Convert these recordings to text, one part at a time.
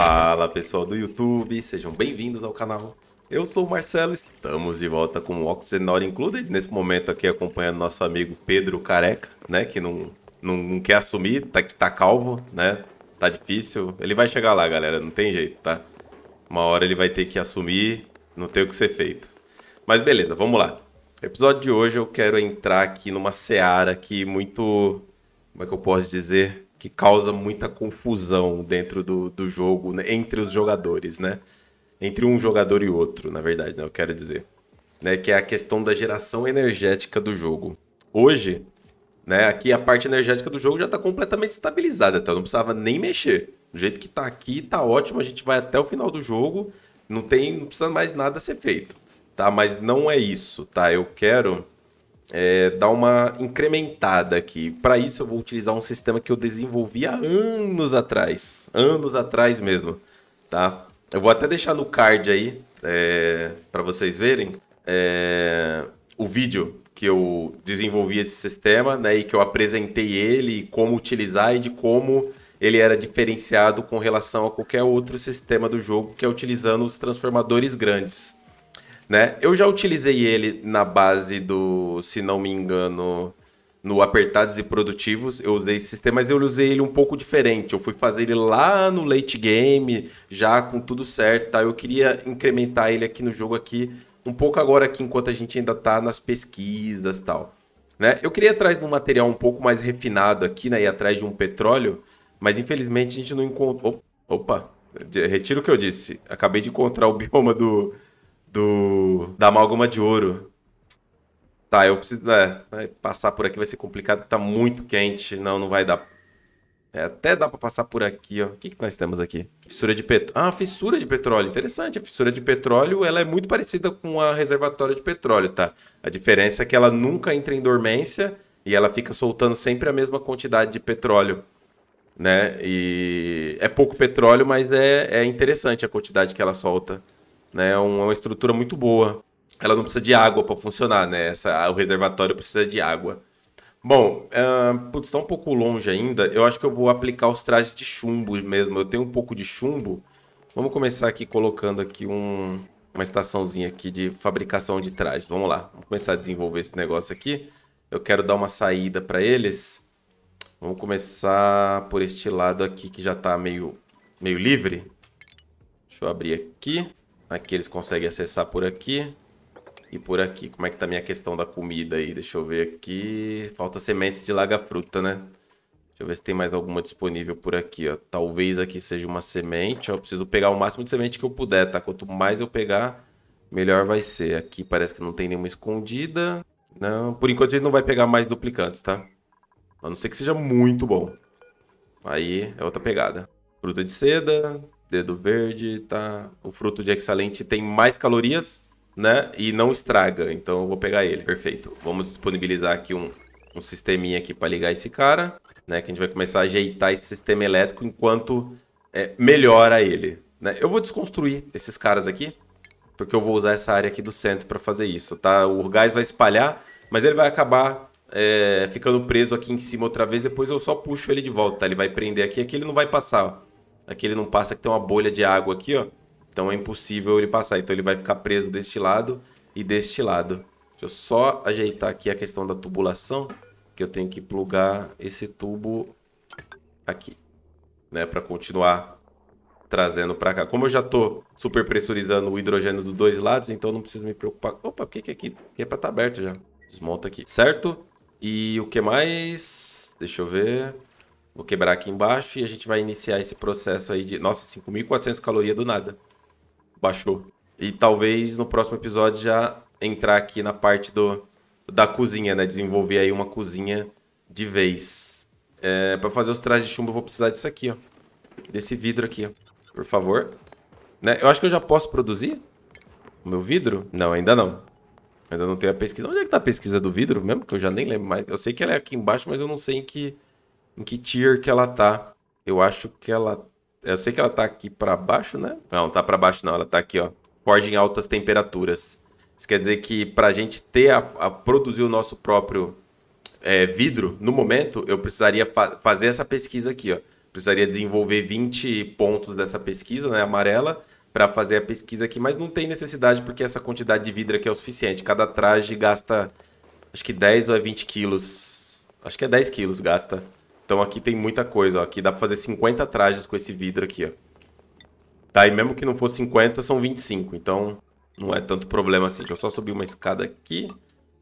Fala pessoal do YouTube, sejam bem-vindos ao canal. Eu sou o Marcelo, estamos de volta com o Oxenor Included, nesse momento aqui acompanhando nosso amigo Pedro Careca, né, que não, não, não quer assumir, tá, que tá calvo, né, tá difícil. Ele vai chegar lá, galera, não tem jeito, tá? Uma hora ele vai ter que assumir, não tem o que ser feito. Mas beleza, vamos lá. No episódio de hoje eu quero entrar aqui numa seara que muito. Como é que eu posso dizer? que causa muita confusão dentro do, do jogo, né? entre os jogadores, né? Entre um jogador e outro, na verdade, né? Eu quero dizer. Né? Que é a questão da geração energética do jogo. Hoje, né? Aqui a parte energética do jogo já está completamente estabilizada, tá? Não precisava nem mexer. Do jeito que está aqui, está ótimo. A gente vai até o final do jogo. Não tem, não precisa mais nada ser feito, tá? Mas não é isso, tá? Eu quero é, dar uma incrementada aqui. Para isso, eu vou utilizar um sistema que eu desenvolvi há anos atrás. Anos atrás mesmo, tá? Eu vou até deixar no card aí, é, para vocês verem, é, o vídeo que eu desenvolvi esse sistema, né? E que eu apresentei ele, como utilizar e de como ele era diferenciado com relação a qualquer outro sistema do jogo que é utilizando os transformadores grandes né? Eu já utilizei ele na base do, se não me engano, no Apertados e Produtivos, eu usei esse sistema, mas eu usei ele um pouco diferente. Eu fui fazer ele lá no late game, já com tudo certo, tá? Eu queria incrementar ele aqui no jogo aqui, um pouco agora aqui, enquanto a gente ainda tá nas pesquisas tal. Né? Eu queria ir atrás de um material um pouco mais refinado aqui, né? Ir atrás de um petróleo, mas infelizmente a gente não encontrou... Opa! Retiro o que eu disse. Acabei de encontrar o bioma do do da amálgama de ouro. Tá, eu preciso. É, vai passar por aqui vai ser complicado, que tá muito quente. Não, não vai dar. É, até dá para passar por aqui, ó. O que, que nós temos aqui? Fissura de petróleo. Ah, fissura de petróleo. Interessante. A fissura de petróleo ela é muito parecida com a reservatória de petróleo, tá? A diferença é que ela nunca entra em dormência e ela fica soltando sempre a mesma quantidade de petróleo né? E é pouco petróleo, mas é, é interessante a quantidade que ela solta né? É, é uma estrutura muito boa. Ela não precisa de água para funcionar, né? Essa, o reservatório precisa de água. Bom, uh, putz, tá um pouco longe ainda. Eu acho que eu vou aplicar os trajes de chumbo mesmo. Eu tenho um pouco de chumbo. Vamos começar aqui colocando aqui um, uma estaçãozinha aqui de fabricação de trajes. Vamos lá, vamos começar a desenvolver esse negócio aqui. Eu quero dar uma saída para eles. Vamos começar por este lado aqui que já está meio, meio livre. Deixa eu abrir aqui. Aqui eles conseguem acessar por aqui e por aqui. Como é que tá a minha questão da comida aí? Deixa eu ver aqui. Falta sementes de laga-fruta, né? Deixa eu ver se tem mais alguma disponível por aqui, ó. Talvez aqui seja uma semente. Eu preciso pegar o máximo de semente que eu puder, tá? Quanto mais eu pegar, melhor vai ser. Aqui parece que não tem nenhuma escondida. Não, por enquanto a gente não vai pegar mais duplicantes, tá? A não ser que seja muito bom. Aí é outra pegada. Fruta de seda, dedo verde, tá? O fruto de excelente tem mais calorias, né? E não estraga. Então eu vou pegar ele. Perfeito. Vamos disponibilizar aqui um, um sisteminha aqui para ligar esse cara, né? Que a gente vai começar a ajeitar esse sistema elétrico enquanto é, melhora ele. Né? Eu vou desconstruir esses caras aqui, porque eu vou usar essa área aqui do centro para fazer isso, tá? O gás vai espalhar, mas ele vai acabar é, ficando preso aqui em cima outra vez, depois eu só puxo ele de volta, tá? Ele vai prender aqui, aqui ele não vai passar, ó. Aqui ele não passa, que tem uma bolha de água aqui, ó. Então é impossível ele passar. Então ele vai ficar preso deste lado e deste lado. Deixa eu só ajeitar aqui a questão da tubulação, que eu tenho que plugar esse tubo aqui, né? Para continuar trazendo para cá. Como eu já tô super pressurizando o hidrogênio dos dois lados, então não preciso me preocupar. Opa, por que que aqui? é para estar tá aberto já. Desmonta aqui, certo? E o que mais? Deixa eu ver. Vou quebrar aqui embaixo e a gente vai iniciar esse processo aí de... Nossa, 5.400 calorias do nada. Baixou. E talvez no próximo episódio já entrar aqui na parte do, da cozinha, né? Desenvolver aí uma cozinha de vez. É, para fazer os trajes de chumbo eu vou precisar disso aqui, ó. Desse vidro aqui, ó. Por favor. Né? Eu acho que eu já posso produzir o meu vidro? Não, ainda não. Ainda não tenho a pesquisa. Onde é que tá a pesquisa do vidro mesmo? Que eu já nem lembro mais. Eu sei que ela é aqui embaixo, mas eu não sei em que em que tier que ela tá. Eu acho que ela. Eu sei que ela tá aqui para baixo, né? Não, tá para baixo não, ela tá aqui, ó. Forge em altas temperaturas. Isso quer dizer que pra gente ter a, a produzir o nosso próprio é, vidro, no momento, eu precisaria fa fazer essa pesquisa aqui, ó. Precisaria desenvolver 20 pontos dessa pesquisa, né, amarela, para fazer a pesquisa aqui, mas não tem necessidade porque essa quantidade de vidro aqui é o suficiente. Cada traje gasta acho que 10 ou é 20 quilos. Acho que é 10 quilos gasta então aqui tem muita coisa, ó. Aqui dá pra fazer 50 trajes com esse vidro aqui, ó. Tá, e mesmo que não for 50, são 25. Então não é tanto problema assim. Deixa eu só subir uma escada aqui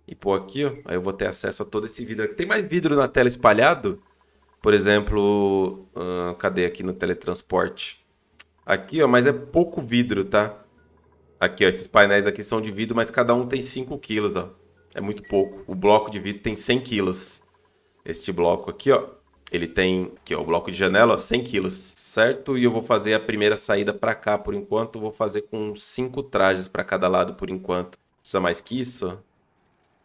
e pôr aqui, ó. Aí eu vou ter acesso a todo esse vidro aqui. Tem mais vidro na tela espalhado? Por exemplo, uh, cadê aqui no teletransporte? Aqui, ó, mas é pouco vidro, tá? Aqui, ó, esses painéis aqui são de vidro, mas cada um tem 5 quilos, ó. É muito pouco. O bloco de vidro tem 100 quilos. Este bloco aqui, ó. Ele tem aqui, é o bloco de janela, 100 quilos, certo? E eu vou fazer a primeira saída para cá por enquanto. Vou fazer com cinco trajes para cada lado por enquanto. Precisa mais que isso?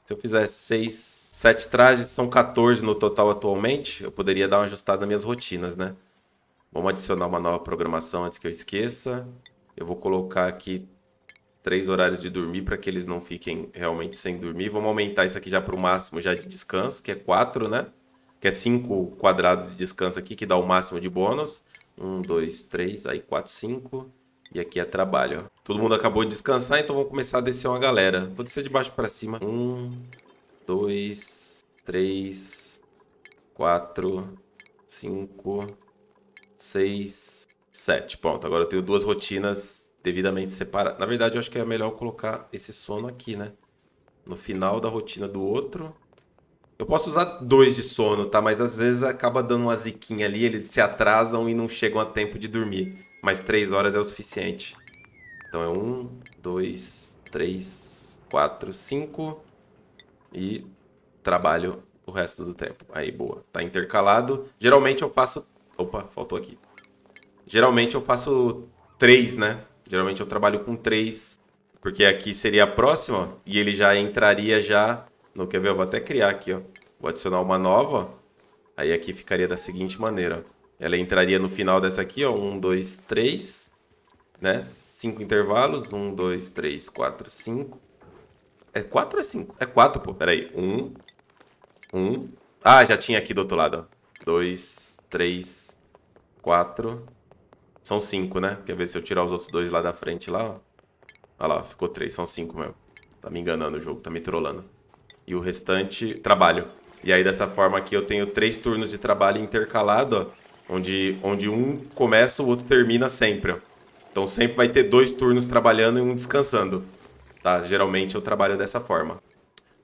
Se eu fizer 6, 7 trajes, são 14 no total atualmente. Eu poderia dar uma ajustada nas minhas rotinas, né? Vamos adicionar uma nova programação antes que eu esqueça. Eu vou colocar aqui três horários de dormir para que eles não fiquem realmente sem dormir. Vamos aumentar isso aqui já para o máximo já de descanso, que é 4, né? que é 5 quadrados de descanso aqui, que dá o máximo de bônus. 1, 2, 3, aí 4, 5. E aqui é trabalho, ó. Todo mundo acabou de descansar, então vamos começar a descer uma galera. Vou descer de baixo para cima. 1, 2, 3, 4, 5, 6, 7. Pronto, agora eu tenho duas rotinas devidamente separadas. Na verdade, eu acho que é melhor colocar esse sono aqui, né? No final da rotina do outro. Eu posso usar dois de sono, tá? Mas às vezes acaba dando uma ziquinha ali, eles se atrasam e não chegam a tempo de dormir. Mas três horas é o suficiente. Então é um, dois, três, quatro, cinco. E trabalho o resto do tempo. Aí, boa. Tá intercalado. Geralmente eu faço... Opa, faltou aqui. Geralmente eu faço três, né? Geralmente eu trabalho com três, porque aqui seria a próxima e ele já entraria já não quer ver? Eu vou até criar aqui, ó. Vou adicionar uma nova, ó. Aí aqui ficaria da seguinte maneira, ó. Ela entraria no final dessa aqui, ó. Um, dois, três. Né? Cinco intervalos. Um, dois, três, quatro, cinco. É quatro ou é cinco? É quatro, pô. Pera aí. Um. Um. Ah, já tinha aqui do outro lado, ó. Dois, três, quatro. São cinco, né? Quer ver se eu tirar os outros dois lá da frente, lá, ó. Olha lá, ficou três. São cinco mesmo. Tá me enganando o jogo, tá me trollando e o restante trabalho. E aí dessa forma aqui eu tenho três turnos de trabalho intercalado, ó, onde, onde um começa, o outro termina sempre. Ó. Então sempre vai ter dois turnos trabalhando e um descansando. Tá? Geralmente eu trabalho dessa forma.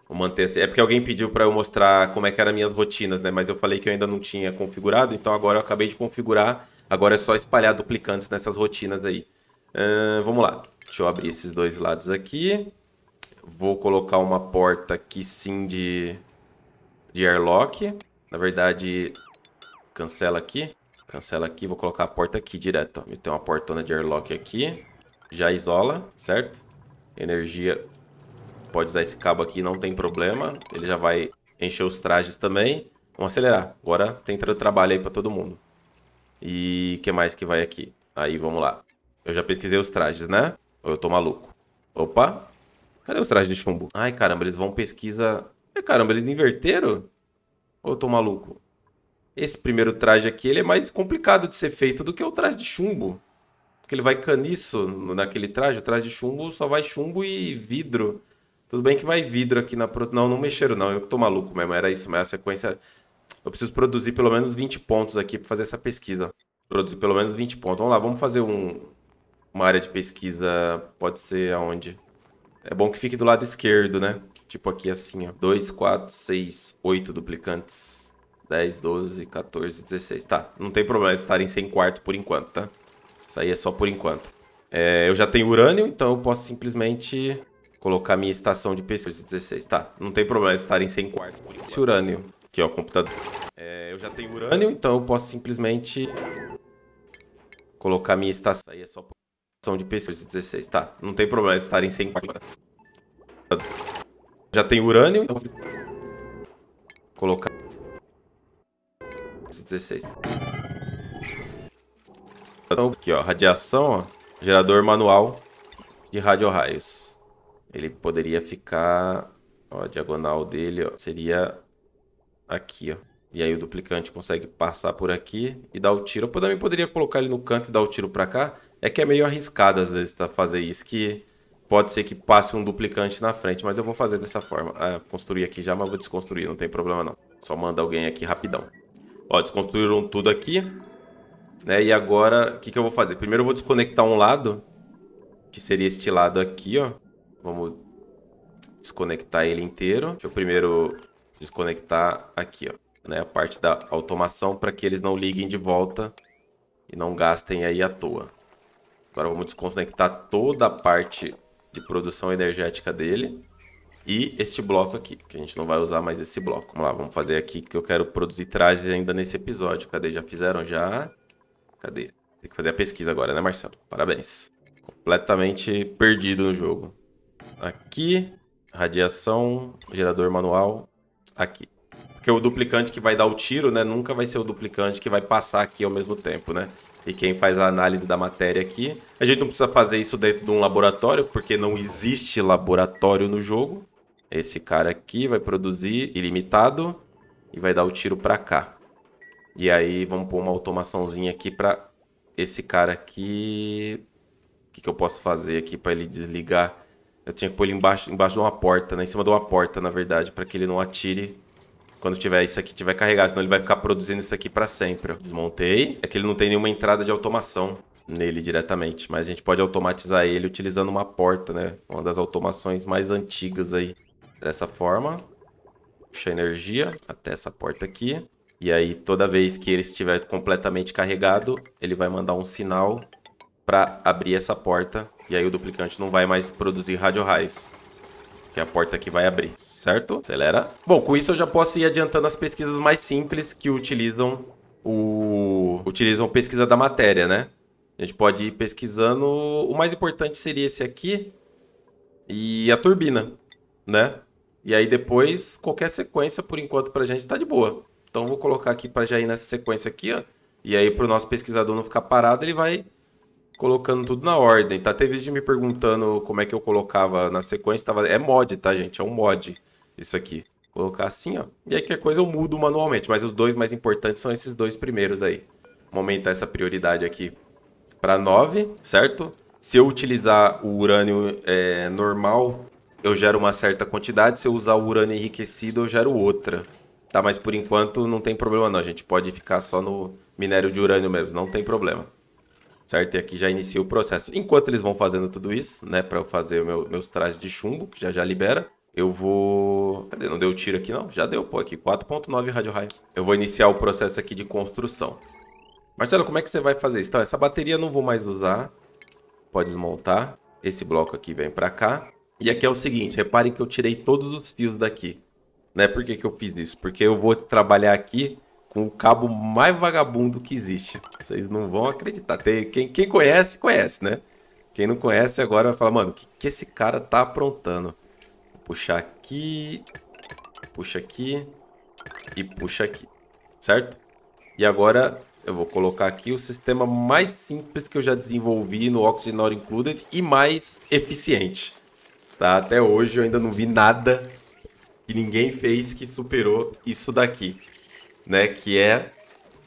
Vou manter assim. É porque alguém pediu para eu mostrar como é que eram minhas rotinas, né? Mas eu falei que eu ainda não tinha configurado, então agora eu acabei de configurar. Agora é só espalhar duplicantes nessas rotinas aí. vamos lá. Deixa eu abrir esses dois lados aqui. Vou colocar uma porta aqui sim de, de airlock. Na verdade, cancela aqui. Cancela aqui, vou colocar a porta aqui direto. Ó. Tem uma portona de airlock aqui. Já isola, certo? Energia. Pode usar esse cabo aqui, não tem problema. Ele já vai encher os trajes também. Vamos acelerar. Agora tem trabalho aí pra todo mundo. E o que mais que vai aqui? Aí, vamos lá. Eu já pesquisei os trajes, né? Ou eu tô maluco? Opa, Cadê os trajes de chumbo? Ai, caramba, eles vão pesquisa... Ai, caramba, eles inverteram? Ou eu tô maluco? Esse primeiro traje aqui, ele é mais complicado de ser feito do que o traje de chumbo. Porque ele vai caniço naquele traje. O traje de chumbo só vai chumbo e vidro. Tudo bem que vai vidro aqui na... Não, não mexeram não. Eu que tô maluco mesmo. Era isso, mas a sequência... Eu preciso produzir pelo menos 20 pontos aqui para fazer essa pesquisa. Produzir pelo menos 20 pontos. Vamos lá, vamos fazer um... uma área de pesquisa. Pode ser aonde? É bom que fique do lado esquerdo, né? Tipo aqui assim, ó. 2, 4, 6, 8 duplicantes. 10, 12, 14, 16. Tá, não tem problema estarem sem quarto por enquanto, tá? Isso aí é só por enquanto. É, eu já tenho urânio, então eu posso simplesmente colocar minha estação de pesquisa 16. Tá, não tem problema estarem sem quarto por enquanto. Esse urânio. Aqui, ó, computador. É, eu já tenho urânio, então eu posso simplesmente colocar minha estação. Isso aí é só por... São de PC 16, tá. Não tem problema estarem sem Já tem urânio, então colocar 16. Então, aqui, ó, radiação, ó, gerador manual de raios Ele poderia ficar, ó, a diagonal dele, ó, seria aqui, ó. E aí o duplicante consegue passar por aqui e dar o tiro. Eu também poderia colocar ele no canto e dar o tiro para cá. É que é meio arriscado às vezes tá, fazer isso, que pode ser que passe um duplicante na frente. Mas eu vou fazer dessa forma. Ah, construir aqui já, mas vou desconstruir, não tem problema não. Só manda alguém aqui rapidão. Ó, desconstruíram tudo aqui. Né? E agora, o que, que eu vou fazer? Primeiro eu vou desconectar um lado, que seria este lado aqui, ó. Vamos desconectar ele inteiro. Deixa eu primeiro desconectar aqui, ó né, a parte da automação para que eles não liguem de volta e não gastem aí à toa. Agora vamos desconectar toda a parte de produção energética dele e este bloco aqui, que a gente não vai usar mais esse bloco. Vamos lá, vamos fazer aqui que eu quero produzir trajes ainda nesse episódio. Cadê? Já fizeram? Já? Cadê? Tem que fazer a pesquisa agora, né, Marcelo? Parabéns. Completamente perdido no jogo. Aqui, radiação, gerador manual, aqui. Porque o duplicante que vai dar o tiro, né, nunca vai ser o duplicante que vai passar aqui ao mesmo tempo, né? E quem faz a análise da matéria aqui, a gente não precisa fazer isso dentro de um laboratório, porque não existe laboratório no jogo. Esse cara aqui vai produzir ilimitado e vai dar o tiro para cá. E aí vamos pôr uma automaçãozinha aqui para esse cara aqui. O que, que eu posso fazer aqui para ele desligar? Eu tinha que pôr ele embaixo, embaixo de uma porta, né? Em cima de uma porta, na verdade, para que ele não atire quando tiver isso aqui tiver carregado, senão ele vai ficar produzindo isso aqui para sempre. Desmontei. É que ele não tem nenhuma entrada de automação nele diretamente, mas a gente pode automatizar ele utilizando uma porta, né? Uma das automações mais antigas aí. Dessa forma, puxa energia até essa porta aqui. E aí, toda vez que ele estiver completamente carregado, ele vai mandar um sinal para abrir essa porta. E aí o duplicante não vai mais produzir rádio raios, que é a porta aqui vai abrir certo? Acelera. Bom, com isso eu já posso ir adiantando as pesquisas mais simples que utilizam o... utilizam pesquisa da matéria, né? A gente pode ir pesquisando... O mais importante seria esse aqui e a turbina, né? E aí depois, qualquer sequência, por enquanto, pra gente tá de boa. Então vou colocar aqui para já ir nessa sequência aqui, ó. E aí pro nosso pesquisador não ficar parado, ele vai colocando tudo na ordem, tá? Teve gente me perguntando como é que eu colocava na sequência, tava... é mod, tá, gente? É um mod isso aqui. Colocar assim, ó. E aí qualquer coisa eu mudo manualmente, mas os dois mais importantes são esses dois primeiros aí. Vamos aumentar essa prioridade aqui para 9, certo? Se eu utilizar o urânio é, normal, eu gero uma certa quantidade. Se eu usar o urânio enriquecido, eu gero outra. Tá, mas por enquanto não tem problema não. A gente pode ficar só no minério de urânio mesmo, não tem problema. Certo? E aqui já inicia o processo. Enquanto eles vão fazendo tudo isso, né? Para eu fazer meu, meus trajes de chumbo, que já já libera eu vou. Cadê? Não deu tiro aqui não? Já deu, pô, aqui 4.9 rádio raio. Eu vou iniciar o processo aqui de construção. Marcelo, como é que você vai fazer isso? Então, essa bateria eu não vou mais usar. Pode desmontar. Esse bloco aqui vem pra cá. E aqui é o seguinte, reparem que eu tirei todos os fios daqui. Né? Por que, que eu fiz isso? Porque eu vou trabalhar aqui com o cabo mais vagabundo que existe. Vocês não vão acreditar. Tem, quem, quem conhece, conhece, né? Quem não conhece agora vai falar, mano, o que, que esse cara tá aprontando? puxar aqui, puxa aqui e puxa aqui, certo? E agora eu vou colocar aqui o sistema mais simples que eu já desenvolvi no Oxygen Not Included e mais eficiente. Tá? Até hoje eu ainda não vi nada que ninguém fez que superou isso daqui, né? Que é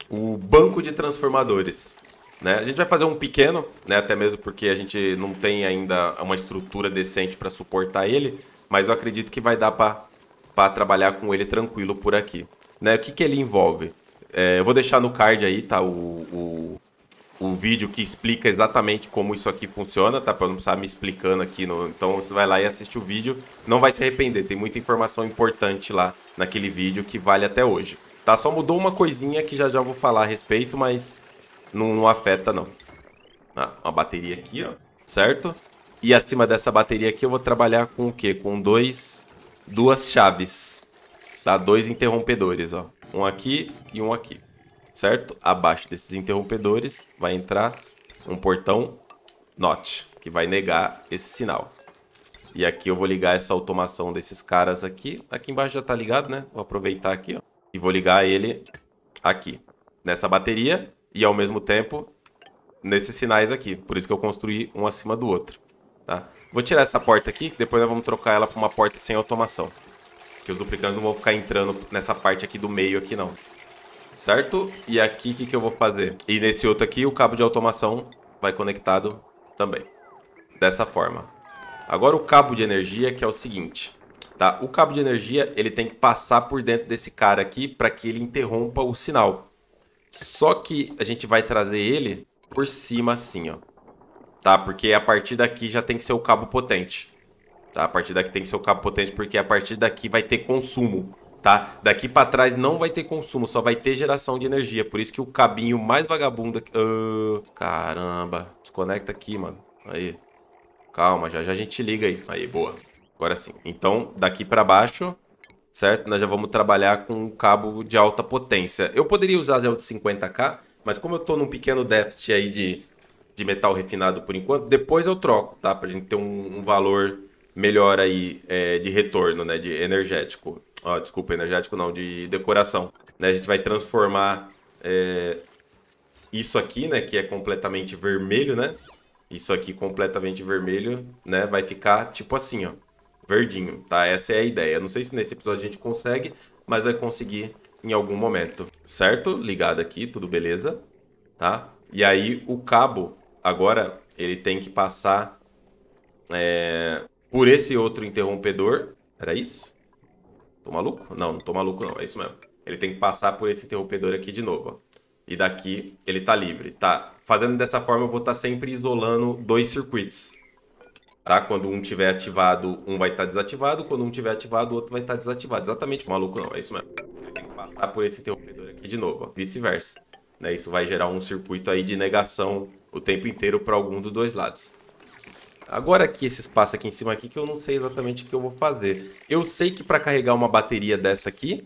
o banco de transformadores. Né? A gente vai fazer um pequeno, né? até mesmo porque a gente não tem ainda uma estrutura decente para suportar ele, mas eu acredito que vai dar para trabalhar com ele tranquilo por aqui. Né? O que, que ele envolve? É, eu vou deixar no card aí, tá? O, o, o, vídeo que explica exatamente como isso aqui funciona, tá? Pra não precisar me explicando aqui. No... Então você vai lá e assiste o vídeo. Não vai se arrepender, tem muita informação importante lá naquele vídeo que vale até hoje. Tá? Só mudou uma coisinha que já já vou falar a respeito, mas não, não afeta não. Ah, uma bateria aqui, ó. Certo? E acima dessa bateria aqui eu vou trabalhar com o quê? Com dois, duas chaves, tá? Dois interrompedores, ó. Um aqui e um aqui, certo? Abaixo desses interrompedores vai entrar um portão NOT, que vai negar esse sinal. E aqui eu vou ligar essa automação desses caras aqui. Aqui embaixo já tá ligado, né? Vou aproveitar aqui, ó. E vou ligar ele aqui, nessa bateria e ao mesmo tempo nesses sinais aqui. Por isso que eu construí um acima do outro. Tá? Vou tirar essa porta aqui, que depois nós vamos trocar ela por uma porta sem automação. Que os duplicantes não vão ficar entrando nessa parte aqui do meio aqui, não. Certo? E aqui, o que, que eu vou fazer? E nesse outro aqui, o cabo de automação vai conectado também. Dessa forma. Agora o cabo de energia, que é o seguinte. Tá? O cabo de energia, ele tem que passar por dentro desse cara aqui para que ele interrompa o sinal. Só que a gente vai trazer ele por cima assim, ó tá? Porque a partir daqui já tem que ser o cabo potente, tá? A partir daqui tem que ser o cabo potente porque a partir daqui vai ter consumo, tá? Daqui para trás não vai ter consumo, só vai ter geração de energia. Por isso que o cabinho mais vagabundo... Uh, caramba, desconecta aqui, mano. Aí, calma, já, já a gente liga aí. Aí, boa. Agora sim. Então, daqui para baixo, certo? Nós já vamos trabalhar com um cabo de alta potência. Eu poderia usar 0 de 50k, mas como eu tô num pequeno déficit aí de de metal refinado por enquanto. Depois eu troco, tá? Pra gente ter um, um valor melhor aí é, de retorno, né? De energético. Ó, desculpa, energético não, de decoração. Né? A gente vai transformar é, isso aqui, né? Que é completamente vermelho, né? Isso aqui completamente vermelho, né? Vai ficar tipo assim, ó. Verdinho, tá? Essa é a ideia. Não sei se nesse episódio a gente consegue, mas vai conseguir em algum momento. Certo? Ligado aqui, tudo beleza? Tá? E aí o cabo agora ele tem que passar é, por esse outro interrompedor. Era isso? Tô maluco? Não, não tô maluco não, é isso mesmo. Ele tem que passar por esse interrompedor aqui de novo, ó. E daqui ele tá livre, tá? Fazendo dessa forma eu vou estar tá sempre isolando dois circuitos. Tá? Quando um tiver ativado, um vai estar tá desativado. Quando um tiver ativado, o outro vai estar tá desativado. Exatamente, maluco não, é isso mesmo. Ele tem que passar por esse interrompedor aqui de novo, vice-versa. Né? Isso vai gerar um circuito aí de negação o tempo inteiro para algum dos dois lados. Agora aqui, esse espaço aqui em cima aqui, que eu não sei exatamente o que eu vou fazer. Eu sei que para carregar uma bateria dessa aqui,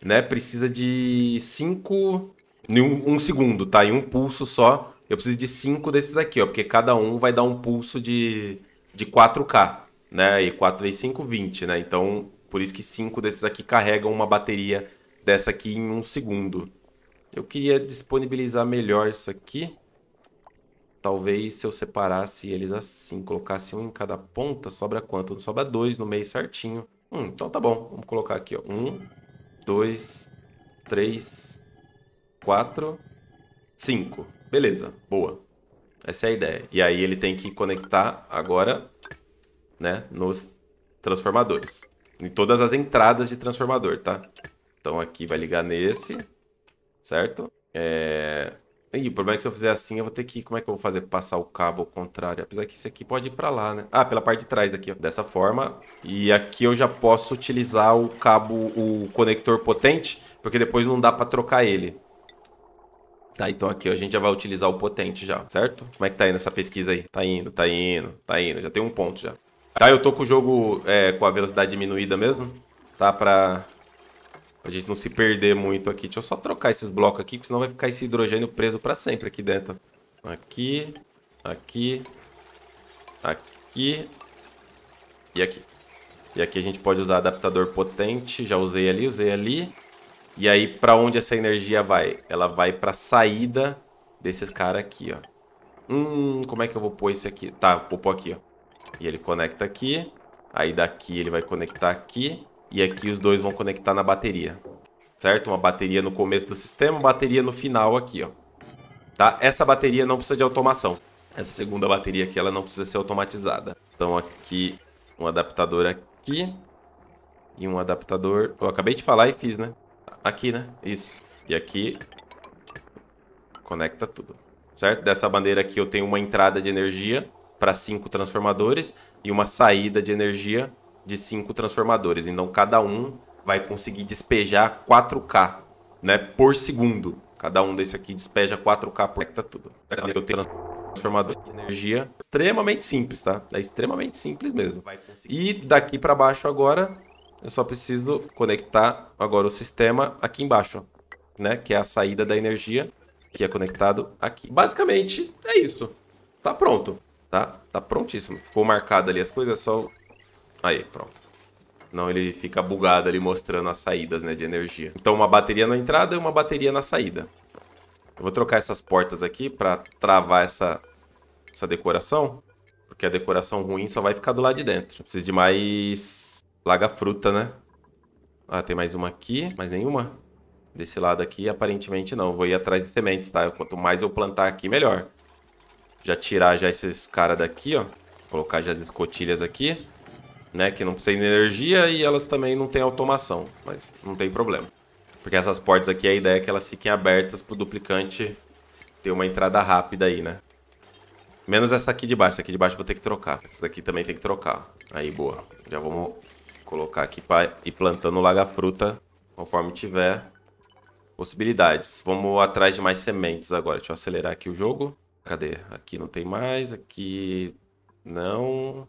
né, precisa de 5... Em um, um segundo, tá? Em um pulso só, eu preciso de 5 desses aqui, ó. Porque cada um vai dar um pulso de, de 4K, né? E 4 vezes 5, 20, né? Então, por isso que 5 desses aqui carregam uma bateria dessa aqui em um segundo. Eu queria disponibilizar melhor isso aqui. Talvez se eu separasse eles assim, colocasse um em cada ponta, sobra quanto? Sobra dois no meio certinho. Hum, então tá bom. Vamos colocar aqui, ó. Um, dois, três, quatro, cinco. Beleza, boa. Essa é a ideia. E aí ele tem que conectar agora, né, nos transformadores. Em todas as entradas de transformador, tá? Então aqui vai ligar nesse, certo? É... Ih, o problema é que se eu fizer assim, eu vou ter que. Como é que eu vou fazer passar o cabo ao contrário? Apesar que isso aqui pode ir pra lá, né? Ah, pela parte de trás aqui, ó. Dessa forma. E aqui eu já posso utilizar o cabo, o conector potente, porque depois não dá pra trocar ele. Tá, então aqui a gente já vai utilizar o potente já, certo? Como é que tá indo essa pesquisa aí? Tá indo, tá indo, tá indo. Já tem um ponto já. Tá, eu tô com o jogo é, com a velocidade diminuída mesmo. Tá pra Pra gente não se perder muito aqui. Deixa eu só trocar esses blocos aqui, porque senão vai ficar esse hidrogênio preso pra sempre aqui dentro. Aqui, aqui, aqui e aqui. E aqui a gente pode usar adaptador potente. Já usei ali, usei ali. E aí, pra onde essa energia vai? Ela vai pra saída desses caras aqui, ó. Hum, como é que eu vou pôr esse aqui? Tá, vou pôr aqui, ó. E ele conecta aqui. Aí daqui ele vai conectar aqui. E aqui os dois vão conectar na bateria. Certo? Uma bateria no começo do sistema, uma bateria no final aqui, ó. Tá? Essa bateria não precisa de automação. Essa segunda bateria aqui, ela não precisa ser automatizada. Então aqui, um adaptador aqui. E um adaptador... Eu acabei de falar e fiz, né? Aqui, né? Isso. E aqui... Conecta tudo. Certo? Dessa bandeira aqui eu tenho uma entrada de energia para cinco transformadores e uma saída de energia de cinco transformadores. Então cada um vai conseguir despejar 4K né, por segundo. Cada um desse aqui despeja 4K por tá tudo. Então, eu tenho transformador de energia extremamente simples, tá? É extremamente simples mesmo. E daqui para baixo agora, eu só preciso conectar agora o sistema aqui embaixo, né? Que é a saída da energia que é conectado aqui. Basicamente, é isso. Tá pronto, tá? Tá prontíssimo. Ficou marcado ali as coisas, é só Aí, pronto. Não, ele fica bugado ali mostrando as saídas né, de energia. Então, uma bateria na entrada e uma bateria na saída. Eu vou trocar essas portas aqui para travar essa, essa decoração. Porque a decoração ruim só vai ficar do lado de dentro. Preciso de mais laga-fruta, né? Ah, tem mais uma aqui, mais nenhuma. Desse lado aqui, aparentemente não. Vou ir atrás de sementes, tá? Quanto mais eu plantar aqui, melhor. Já tirar já esses caras daqui, ó. Colocar já as escotilhas aqui né? Que não precisa de energia e elas também não têm automação, mas não tem problema. Porque essas portas aqui, a ideia é que elas fiquem abertas para o duplicante ter uma entrada rápida aí, né? Menos essa aqui de baixo. Essa aqui de baixo vou ter que trocar. Essa aqui também tem que trocar. Aí, boa. Já vamos colocar aqui para ir plantando laga-fruta conforme tiver possibilidades. Vamos atrás de mais sementes agora. Deixa eu acelerar aqui o jogo. Cadê? Aqui não tem mais. Aqui não.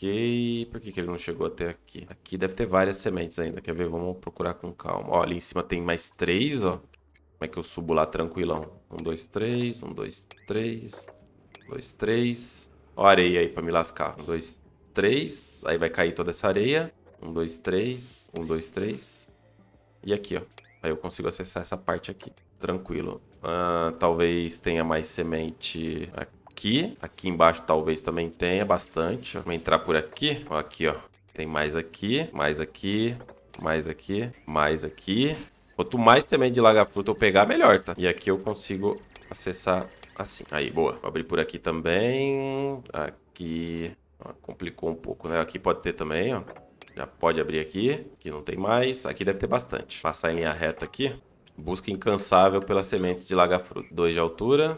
Ok, por que, que ele não chegou até aqui? Aqui deve ter várias sementes ainda, quer ver? Vamos procurar com calma. Ó, ali em cima tem mais três, ó. Como é que eu subo lá tranquilão? Um, dois, três, um, dois, três, dois, três. Ó areia aí pra me lascar. Um, dois, três. Aí vai cair toda essa areia. Um, dois, três, um, dois, três. E aqui, ó. Aí eu consigo acessar essa parte aqui. Tranquilo. Ah, talvez tenha mais semente aqui aqui. Aqui embaixo talvez também tenha bastante. Vamos entrar por aqui. Ó, aqui, ó. Tem mais aqui, mais aqui, mais aqui, mais aqui. Quanto mais semente de lagarfruta eu pegar, melhor, tá? E aqui eu consigo acessar assim. Aí, boa. Vou abrir por aqui também. Aqui... Ó, complicou um pouco, né? Aqui pode ter também, ó. Já pode abrir aqui. Aqui não tem mais. Aqui deve ter bastante. Passar em linha reta aqui. Busca incansável pelas sementes de lagarfruta. dois de altura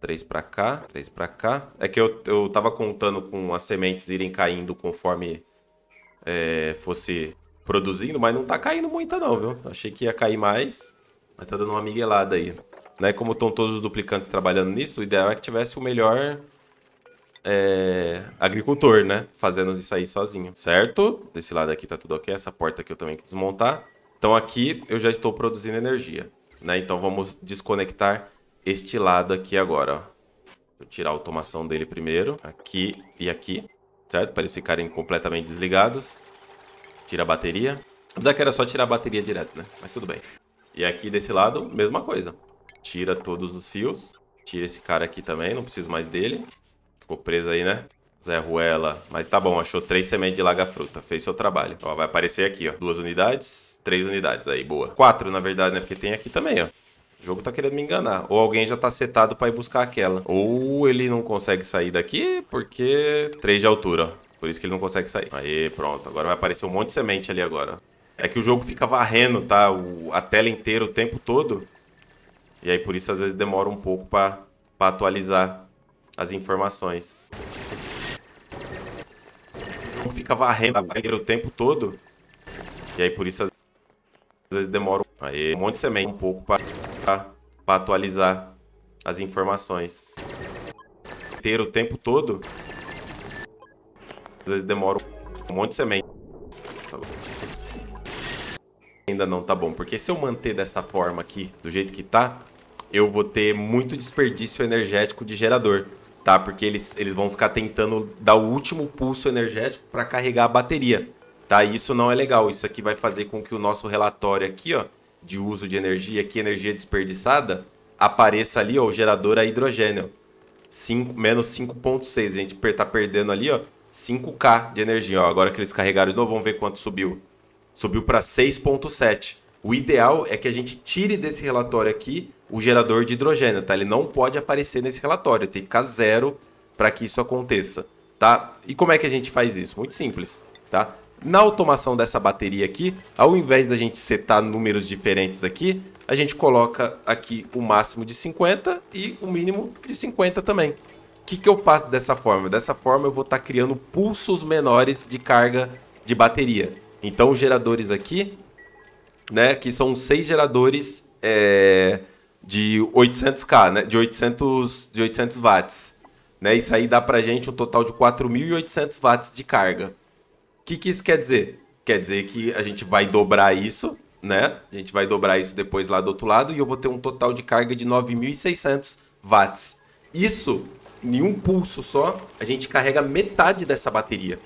três para cá, três para cá. É que eu, eu tava contando com as sementes irem caindo conforme é, fosse produzindo, mas não tá caindo muita não, viu? Achei que ia cair mais, mas tá dando uma miguelada aí. Né? Como estão todos os duplicantes trabalhando nisso, o ideal é que tivesse o melhor é, agricultor, né? Fazendo isso aí sozinho, certo? Desse lado aqui tá tudo ok, essa porta aqui eu também que desmontar. Então aqui eu já estou produzindo energia, né? Então vamos desconectar este lado aqui agora, ó. Vou tirar a automação dele primeiro, aqui e aqui, certo? Para eles ficarem completamente desligados. Tira a bateria. Apesar que era só tirar a bateria direto, né? Mas tudo bem. E aqui desse lado, mesma coisa. Tira todos os fios. Tira esse cara aqui também, não preciso mais dele. Ficou preso aí, né? Zé Ruela. Mas tá bom, achou três sementes de laga-fruta. Fez seu trabalho. Ó, vai aparecer aqui, ó. Duas unidades, três unidades aí, boa. Quatro, na verdade, né? Porque tem aqui também, ó. O jogo tá querendo me enganar. Ou alguém já tá setado pra ir buscar aquela. Ou ele não consegue sair daqui porque... 3 de altura, ó. Por isso que ele não consegue sair. Aí, pronto. Agora vai aparecer um monte de semente ali agora. É que o jogo fica varrendo, tá? O, a tela inteira o tempo todo. E aí, por isso, às vezes demora um pouco pra, pra atualizar as informações. O jogo fica varrendo a tela o tempo todo. E aí, por isso, às vezes demora... Aí, um monte de semente um pouco pra para atualizar as informações. Ter o tempo todo. Às vezes demora um monte de semente. Tá Ainda não tá bom, porque se eu manter dessa forma aqui, do jeito que tá, eu vou ter muito desperdício energético de gerador, tá? Porque eles, eles vão ficar tentando dar o último pulso energético para carregar a bateria, tá? E isso não é legal, isso aqui vai fazer com que o nosso relatório aqui, ó, de uso de energia, que energia desperdiçada, apareça ali ó, o gerador a hidrogênio. 5, menos 5.6, a gente está perdendo ali ó, 5K de energia. Ó, agora que eles carregaram de novo, vamos ver quanto subiu. Subiu para 6.7. O ideal é que a gente tire desse relatório aqui o gerador de hidrogênio, tá? Ele não pode aparecer nesse relatório, tem que ficar zero para que isso aconteça, tá? E como é que a gente faz isso? Muito simples, tá? Na automação dessa bateria aqui, ao invés da gente setar números diferentes aqui, a gente coloca aqui o máximo de 50 e o mínimo de 50 também. O que, que eu faço dessa forma? Dessa forma eu vou estar tá criando pulsos menores de carga de bateria. Então os geradores aqui, né, que são seis geradores é, de 800k, né, de 800 de 800 watts, né? Isso aí dá para gente um total de 4.800 watts de carga que, que isso quer dizer? Quer dizer que a gente vai dobrar isso, né? A gente vai dobrar isso depois lá do outro lado e eu vou ter um total de carga de 9.600 watts. Isso, em um pulso só, a gente carrega metade dessa bateria.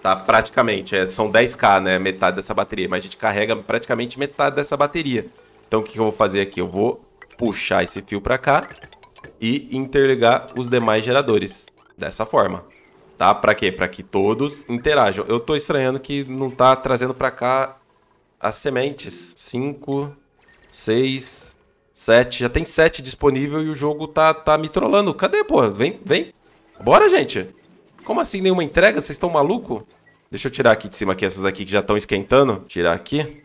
Tá? Praticamente, é, são 10k, né? Metade dessa bateria, mas a gente carrega praticamente metade dessa bateria. Então o que, que eu vou fazer aqui? Eu vou puxar esse fio para cá e interligar os demais geradores dessa forma tá? Para quê? Para que todos interajam. Eu tô estranhando que não tá trazendo para cá as sementes. 5, 6, 7. Já tem 7 disponível e o jogo tá, tá me trollando. Cadê, porra? Vem, vem. Bora, gente. Como assim nenhuma entrega? Vocês estão maluco? Deixa eu tirar aqui de cima aqui essas aqui que já estão esquentando. Tirar aqui.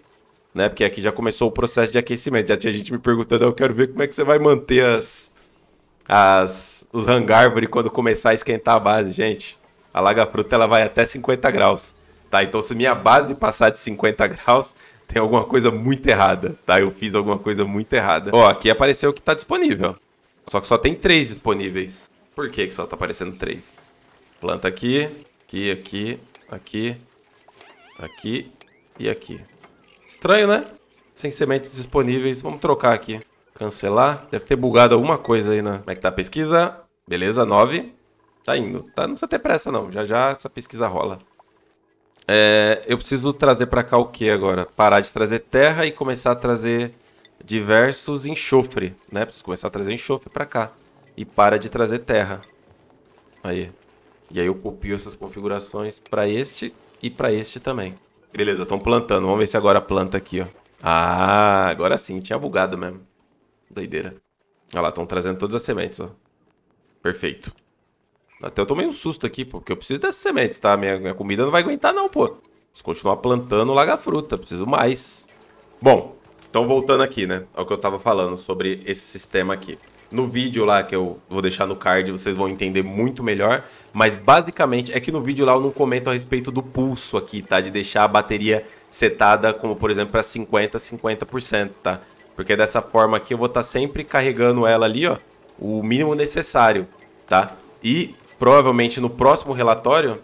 Né? Porque aqui já começou o processo de aquecimento. Já tinha gente me perguntando, eu quero ver como é que você vai manter as, as, os hangárvores quando começar a esquentar a base, gente a lagafruta ela vai até 50 graus, tá? Então se minha base passar de 50 graus, tem alguma coisa muito errada, tá? Eu fiz alguma coisa muito errada. Ó, aqui apareceu o que tá disponível. Só que só tem três disponíveis. Por que que só tá aparecendo três? Planta aqui, aqui, aqui, aqui, aqui e aqui. Estranho, né? Sem sementes disponíveis. Vamos trocar aqui. Cancelar. Deve ter bugado alguma coisa aí, né? Como é que tá a pesquisa? Beleza, 9. Tá indo. Tá, não precisa ter pressa, não. Já já essa pesquisa rola. É, eu preciso trazer para cá o que agora? Parar de trazer terra e começar a trazer diversos enxofre, né? Preciso começar a trazer enxofre para cá. E para de trazer terra. Aí. E aí eu copio essas configurações para este e para este também. Beleza, estão plantando. Vamos ver se agora planta aqui, ó. Ah, agora sim. Tinha bugado mesmo. Doideira. Olha lá, estão trazendo todas as sementes, ó. Perfeito. Até eu tomei um susto aqui, pô, porque eu preciso dessas sementes, tá? Minha, minha comida não vai aguentar não, pô. se continuar plantando a fruta preciso mais. Bom, então voltando aqui, né, ao é que eu tava falando sobre esse sistema aqui. No vídeo lá que eu vou deixar no card, vocês vão entender muito melhor. Mas basicamente é que no vídeo lá eu não comento a respeito do pulso aqui, tá? De deixar a bateria setada como, por exemplo, para 50, 50%, tá? Porque dessa forma aqui eu vou estar tá sempre carregando ela ali, ó, o mínimo necessário, tá? E provavelmente no próximo relatório,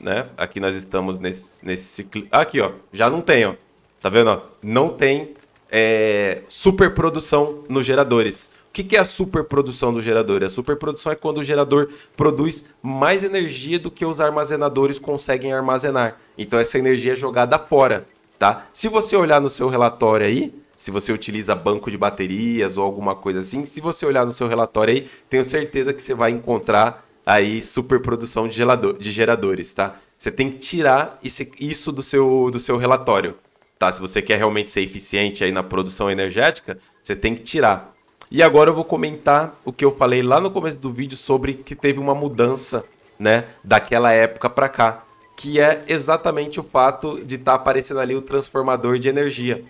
né? Aqui nós estamos nesse, nesse ciclo... Aqui, ó, já não tem, ó. Tá vendo? Ó? Não tem é, superprodução nos geradores. O que, que é a superprodução do gerador? A superprodução é quando o gerador produz mais energia do que os armazenadores conseguem armazenar. Então essa energia é jogada fora, tá? Se você olhar no seu relatório aí, se você utiliza banco de baterias ou alguma coisa assim, se você olhar no seu relatório aí, tenho certeza que você vai encontrar aí superprodução de, gelador, de geradores, tá? Você tem que tirar esse, isso do seu, do seu relatório, tá? Se você quer realmente ser eficiente aí na produção energética, você tem que tirar. E agora eu vou comentar o que eu falei lá no começo do vídeo sobre que teve uma mudança, né, daquela época para cá, que é exatamente o fato de estar tá aparecendo ali o transformador de energia,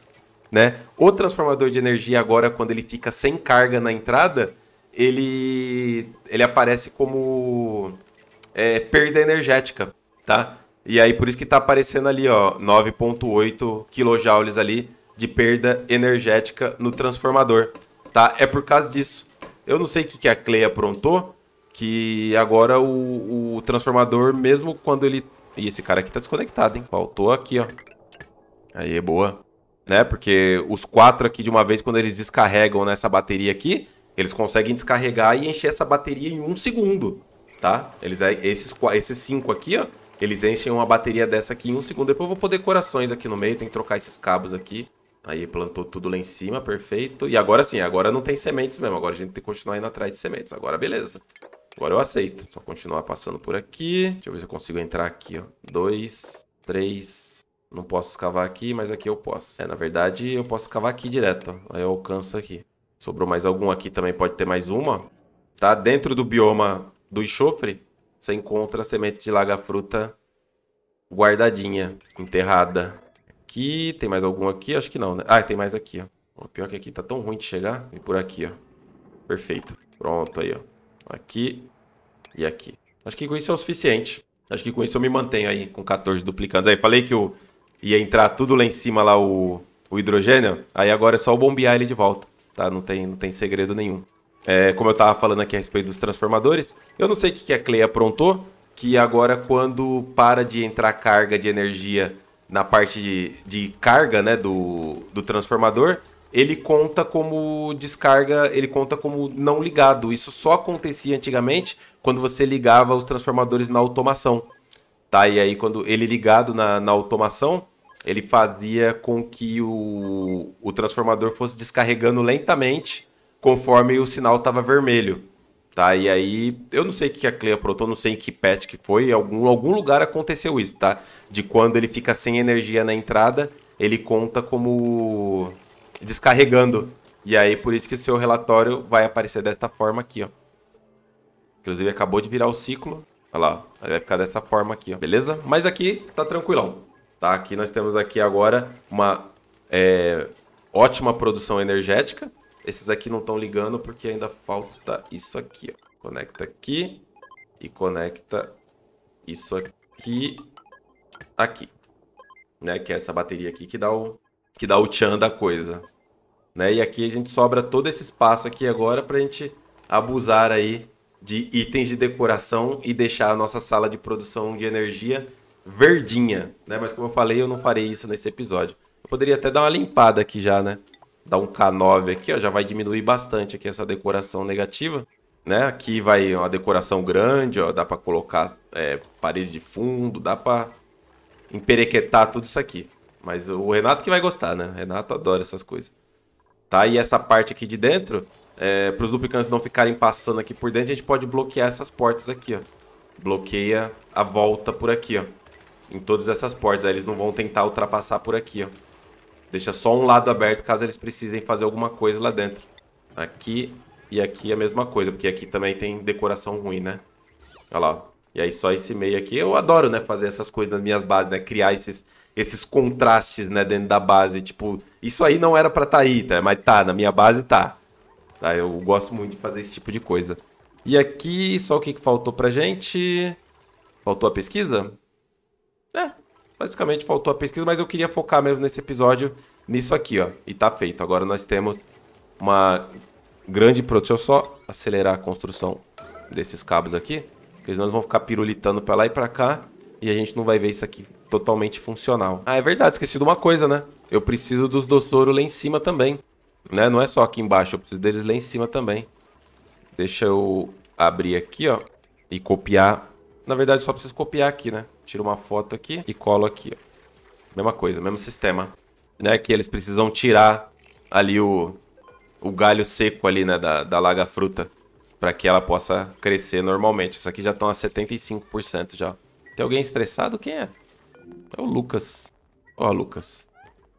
né? O transformador de energia agora quando ele fica sem carga na entrada, ele, ele aparece como é, perda energética, tá? E aí por isso que tá aparecendo ali, ó, 9.8 kJ ali de perda energética no transformador, tá? É por causa disso. Eu não sei o que, que a Clay aprontou, que agora o, o transformador, mesmo quando ele... E esse cara aqui tá desconectado, hein? Faltou aqui, ó. Aí, boa. Né? Porque os quatro aqui de uma vez, quando eles descarregam nessa bateria aqui, eles conseguem descarregar e encher essa bateria em um segundo, tá? Eles, é, esses, esses cinco aqui, ó, eles enchem uma bateria dessa aqui em um segundo. Depois eu vou poder corações aqui no meio, tem que trocar esses cabos aqui. Aí plantou tudo lá em cima, perfeito. E agora sim, agora não tem sementes mesmo. Agora a gente tem que continuar indo atrás de sementes. Agora beleza. Agora eu aceito. Só continuar passando por aqui. Deixa eu ver se eu consigo entrar aqui, ó. Dois, três... Não posso escavar aqui, mas aqui eu posso. É, na verdade, eu posso escavar aqui direto. Aí eu alcanço aqui. Sobrou mais algum aqui também, pode ter mais uma. Tá? Dentro do bioma do enxofre, você encontra a semente de laga-fruta guardadinha, enterrada. Aqui, tem mais algum aqui? Acho que não, né? Ah, tem mais aqui, ó. Pior que aqui tá tão ruim de chegar. E por aqui, ó. Perfeito. Pronto aí, ó. Aqui e aqui. Acho que com isso é o suficiente. Acho que com isso eu me mantenho aí com 14 duplicantes. Aí falei que eu ia entrar tudo lá em cima lá o, o hidrogênio. Aí agora é só bombear ele de volta tá? Não tem, não tem segredo nenhum. É, como eu estava falando aqui a respeito dos transformadores, eu não sei o que a Clay aprontou, que agora quando para de entrar carga de energia na parte de, de carga né, do, do transformador, ele conta como descarga, ele conta como não ligado. Isso só acontecia antigamente quando você ligava os transformadores na automação. Tá? E aí quando ele ligado na, na automação, ele fazia com que o, o transformador fosse descarregando lentamente conforme o sinal estava vermelho. Tá, e aí, eu não sei o que a Cleia aprontou, não sei em que patch que foi, em algum, algum lugar aconteceu isso, tá? De quando ele fica sem energia na entrada, ele conta como descarregando. E aí, por isso que o seu relatório vai aparecer desta forma aqui, ó. Inclusive, acabou de virar o ciclo. Olha lá, ele vai ficar dessa forma aqui, ó. Beleza? Mas aqui tá tranquilão. Tá? Aqui nós temos aqui agora uma é, ótima produção energética. Esses aqui não estão ligando porque ainda falta isso aqui. Ó. Conecta aqui e conecta isso aqui aqui. Né? Que é essa bateria aqui que dá o, que dá o tchan da coisa. Né? E aqui a gente sobra todo esse espaço aqui agora para a gente abusar aí de itens de decoração e deixar a nossa sala de produção de energia verdinha, né? Mas como eu falei, eu não farei isso nesse episódio. Eu poderia até dar uma limpada aqui já, né? Dar um K9 aqui, ó, já vai diminuir bastante aqui essa decoração negativa, né? Aqui vai uma decoração grande, ó, dá para colocar é, parede de fundo, dá para emperequetar tudo isso aqui. Mas o Renato que vai gostar, né? O Renato adora essas coisas. Tá? E essa parte aqui de dentro, é, para os duplicantes não ficarem passando aqui por dentro, a gente pode bloquear essas portas aqui, ó. Bloqueia a volta por aqui, ó. Em todas essas portas. Aí eles não vão tentar ultrapassar por aqui, ó. Deixa só um lado aberto caso eles precisem fazer alguma coisa lá dentro. Aqui e aqui a mesma coisa, porque aqui também tem decoração ruim, né? Olha lá. E aí só esse meio aqui. Eu adoro, né, fazer essas coisas nas minhas bases, né? Criar esses, esses contrastes, né, dentro da base. Tipo, isso aí não era pra estar tá aí, tá? Mas tá, na minha base tá. Tá, eu gosto muito de fazer esse tipo de coisa. E aqui, só o que, que faltou pra gente? Faltou a pesquisa? É, basicamente faltou a pesquisa, mas eu queria focar mesmo nesse episódio nisso aqui, ó. E tá feito. Agora nós temos uma grande produção. Deixa eu só acelerar a construção desses cabos aqui, porque senão eles vão ficar pirulitando pra lá e pra cá e a gente não vai ver isso aqui totalmente funcional. Ah, é verdade, esqueci de uma coisa, né? Eu preciso dos dossouros lá em cima também, né? Não é só aqui embaixo, eu preciso deles lá em cima também. Deixa eu abrir aqui, ó, e copiar. Na verdade, só preciso copiar aqui, né? tiro uma foto aqui e colo aqui. Ó. Mesma coisa, mesmo sistema. Né, que eles precisam tirar ali o, o galho seco ali, né, da, da laga fruta. para que ela possa crescer normalmente. Isso aqui já estão a 75% já. Tem alguém estressado? Quem é? É o Lucas. Ó, oh, Lucas.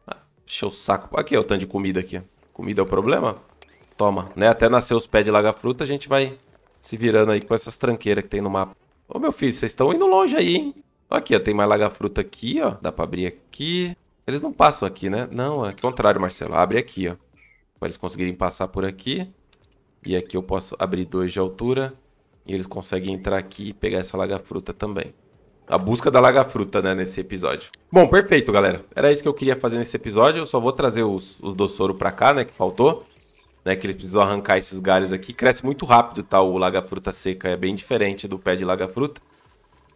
Ah, o saco. Aqui, ó, o tanto de comida aqui. Comida é o problema? Toma, né? Até nascer os pés de laga-fruta, a gente vai se virando aí com essas tranqueiras que tem no mapa. Ô, meu filho, vocês estão indo longe aí, hein? Aqui, ó, tem mais lagafruta aqui, ó. Dá pra abrir aqui. Eles não passam aqui, né? Não, é, é contrário, Marcelo. Abre aqui, ó. Pra eles conseguirem passar por aqui. E aqui eu posso abrir dois de altura. E eles conseguem entrar aqui e pegar essa lagafruta também. A busca da lagafruta, né, nesse episódio. Bom, perfeito, galera. Era isso que eu queria fazer nesse episódio. Eu só vou trazer os, os dossoro pra cá, né, que faltou. Né, que eles precisam arrancar esses galhos aqui. Cresce muito rápido, tá, o lagafruta seca. É bem diferente do pé de lagafruta.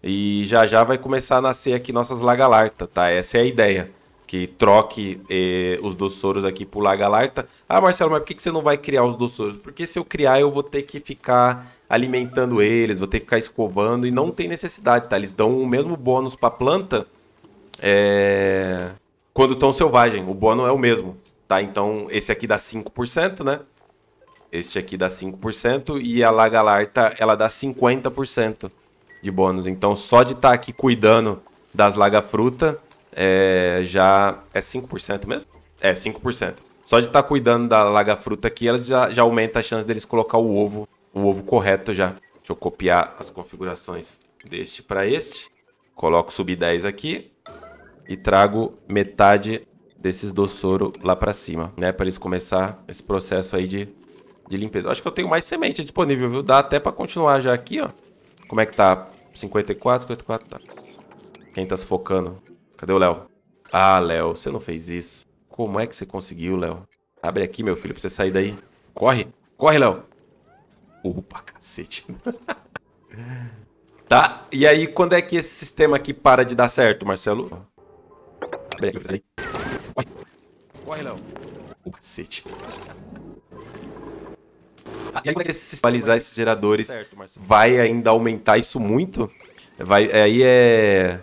E já já vai começar a nascer aqui nossas lagalarta, tá? Essa é a ideia. Que troque eh, os doçoros aqui por lagalarta. Ah, Marcelo, mas por que, que você não vai criar os doçoros? Porque se eu criar, eu vou ter que ficar alimentando eles, vou ter que ficar escovando e não tem necessidade, tá? Eles dão o mesmo bônus pra planta eh, quando estão selvagem. O bônus é o mesmo, tá? Então esse aqui dá 5%, né? Este aqui dá 5% e a lagalarta ela dá 50% de bônus. Então, só de estar tá aqui cuidando das laga-fruta, é, já é 5% mesmo? É, 5%. Só de estar tá cuidando da laga-fruta aqui, elas já, já aumenta a chance deles colocar o ovo, o ovo correto já. Deixa eu copiar as configurações deste para este. Coloco sub 10 aqui e trago metade desses do soro lá para cima, né? Para eles começar esse processo aí de, de limpeza. Eu acho que eu tenho mais semente disponível, viu? Dá até para continuar já aqui, ó. Como é que tá? 54, 54, tá. Quem tá sufocando? Cadê o Léo? Ah, Léo, você não fez isso. Como é que você conseguiu, Léo? Abre aqui, meu filho, pra você sair daí. Corre! Corre, Léo! Opa, cacete. tá, e aí quando é que esse sistema aqui para de dar certo, Marcelo? Abre aqui Corre! Corre, Léo! O cacete. E aí, quando é se atualizar esses geradores, certo, vai ainda aumentar isso muito? Vai, é, aí é...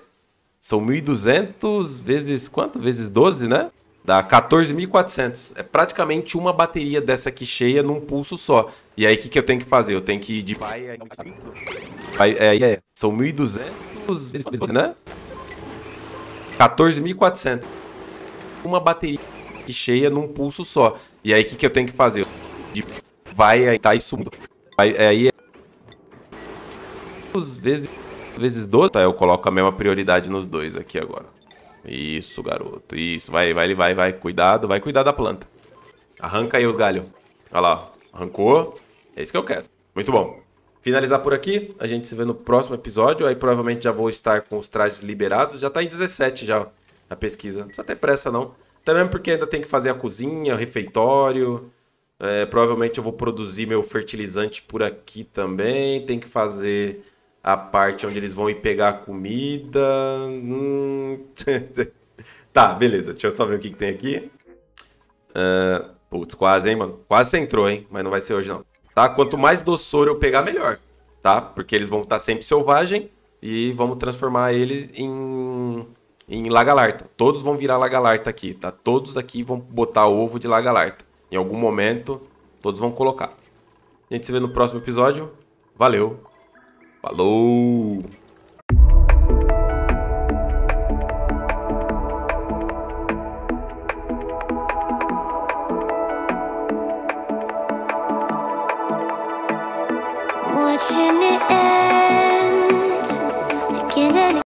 São 1.200 vezes quanto? Vezes 12, né? Dá 14.400. É praticamente uma bateria dessa aqui cheia num pulso só. E aí, o que, que eu tenho que fazer? Eu tenho que ir de... É, aí, é, é. São 1.200 vezes 12, né? 14.400. Uma bateria cheia num pulso só. E aí, o que, que eu tenho que fazer? De vai estar tá isso muito. Aí, aí os é vezes, vezes 12, tá? Eu coloco a mesma prioridade nos dois aqui agora. Isso, garoto. Isso, vai, vai, vai, vai. Cuidado, vai cuidar da planta. Arranca aí o galho. Olha lá, arrancou. É isso que eu quero. Muito bom. Finalizar por aqui. A gente se vê no próximo episódio. Aí provavelmente já vou estar com os trajes liberados. Já tá em 17 já a pesquisa. Não precisa ter pressa, não. Até mesmo porque ainda tem que fazer a cozinha, o refeitório. É, provavelmente eu vou produzir meu fertilizante por aqui também. Tem que fazer a parte onde eles vão ir pegar a comida. Hum... tá, beleza. Deixa eu só ver o que, que tem aqui. Uh, putz, quase, hein, mano? Quase você entrou, hein? Mas não vai ser hoje, não. Tá? Quanto mais doçor eu pegar, melhor. Tá? Porque eles vão estar sempre selvagem e vamos transformar eles em, em lagalarta. Todos vão virar lagalarta aqui, tá? Todos aqui vão botar ovo de lagalarta. Em algum momento, todos vão colocar. A gente se vê no próximo episódio. Valeu. Falou!